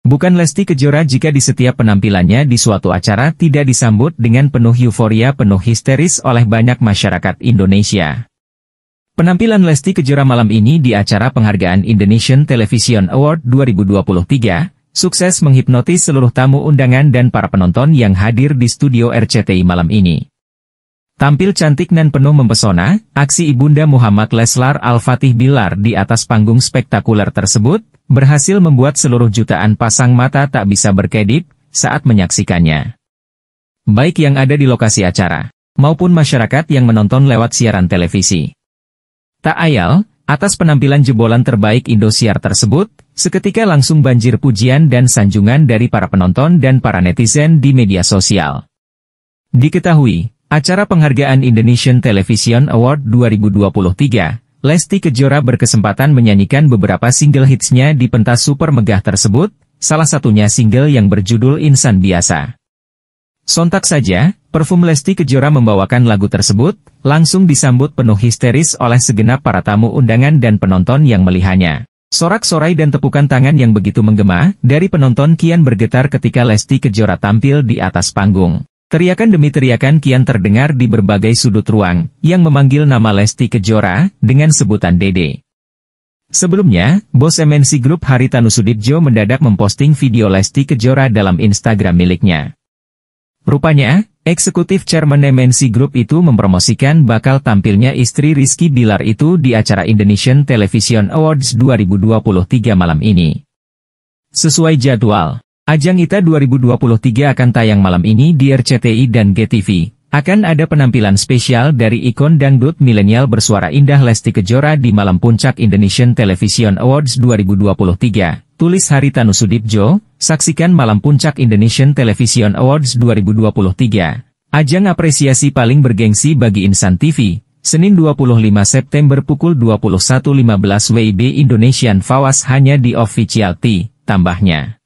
Bukan Lesti Kejora jika di setiap penampilannya di suatu acara tidak disambut dengan penuh euforia penuh histeris oleh banyak masyarakat Indonesia. Penampilan Lesti Kejora malam ini di acara penghargaan Indonesian Television Award 2023, sukses menghipnotis seluruh tamu undangan dan para penonton yang hadir di studio RCTI malam ini. Tampil cantik dan penuh mempesona, aksi Ibunda Muhammad Leslar Al-Fatih Bilar di atas panggung spektakuler tersebut, berhasil membuat seluruh jutaan pasang mata tak bisa berkedip saat menyaksikannya. Baik yang ada di lokasi acara, maupun masyarakat yang menonton lewat siaran televisi. Tak ayal, atas penampilan jebolan terbaik Indosiar tersebut, seketika langsung banjir pujian dan sanjungan dari para penonton dan para netizen di media sosial. Diketahui, Acara penghargaan Indonesian Television Award 2023, Lesti Kejora berkesempatan menyanyikan beberapa single hitsnya di pentas super megah tersebut, salah satunya single yang berjudul Insan Biasa. Sontak saja, perfum Lesti Kejora membawakan lagu tersebut, langsung disambut penuh histeris oleh segenap para tamu undangan dan penonton yang melihatnya. Sorak-sorai dan tepukan tangan yang begitu menggema, dari penonton kian bergetar ketika Lesti Kejora tampil di atas panggung. Teriakan demi teriakan kian terdengar di berbagai sudut ruang, yang memanggil nama Lesti Kejora, dengan sebutan Dede. Sebelumnya, bos MNC Group Haritanu Sudibjo mendadak memposting video Lesti Kejora dalam Instagram miliknya. Rupanya, eksekutif chairman MNC Group itu mempromosikan bakal tampilnya istri Rizky Bilar itu di acara Indonesian Television Awards 2023 malam ini. Sesuai jadwal, Ajang ITA 2023 akan tayang malam ini di RCTI dan GTV. Akan ada penampilan spesial dari ikon dangdut milenial bersuara indah Lesti Kejora di malam puncak Indonesian Television Awards 2023. Tulis Haritanu Sudipjo, saksikan malam puncak Indonesian Television Awards 2023. Ajang apresiasi paling bergengsi bagi insan TV, Senin 25 September pukul 21.15 WIB Indonesian Fawas hanya di Official T, tambahnya.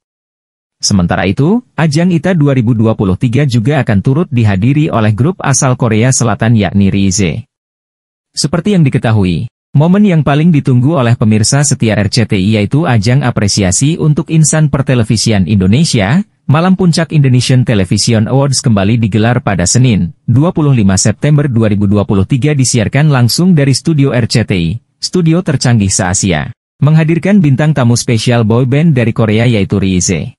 Sementara itu, ajang ITA 2023 juga akan turut dihadiri oleh grup asal Korea Selatan yakni Rize. Seperti yang diketahui, momen yang paling ditunggu oleh pemirsa setia RCTI yaitu ajang apresiasi untuk insan pertelevisian Indonesia, Malam Puncak Indonesian Television Awards kembali digelar pada Senin, 25 September 2023 disiarkan langsung dari studio RCTI, studio tercanggih se-Asia. Menghadirkan bintang tamu spesial boyband dari Korea yaitu Rize.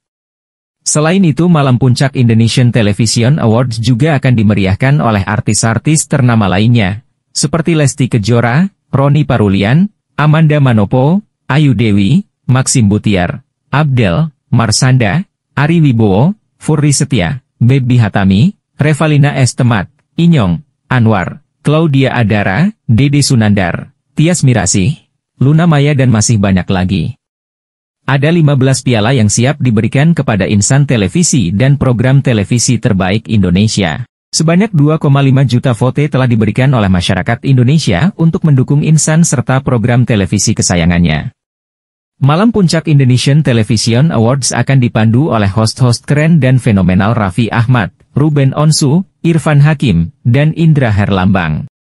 Selain itu malam puncak Indonesian Television Awards juga akan dimeriahkan oleh artis-artis ternama lainnya, seperti Lesti Kejora, Roni Parulian, Amanda Manopo, Ayu Dewi, Maxim Butiar, Abdel, Marsanda, Ari Wibowo, Furri Setia, Bebi Hatami, Revalina Estemat, Inyong, Anwar, Claudia Adara, Dede Sunandar, Tias Mirasi, Luna Maya dan masih banyak lagi. Ada 15 piala yang siap diberikan kepada insan televisi dan program televisi terbaik Indonesia. Sebanyak 2,5 juta vote telah diberikan oleh masyarakat Indonesia untuk mendukung insan serta program televisi kesayangannya. Malam puncak Indonesian Television Awards akan dipandu oleh host-host keren dan fenomenal Raffi Ahmad, Ruben Onsu, Irfan Hakim, dan Indra Herlambang.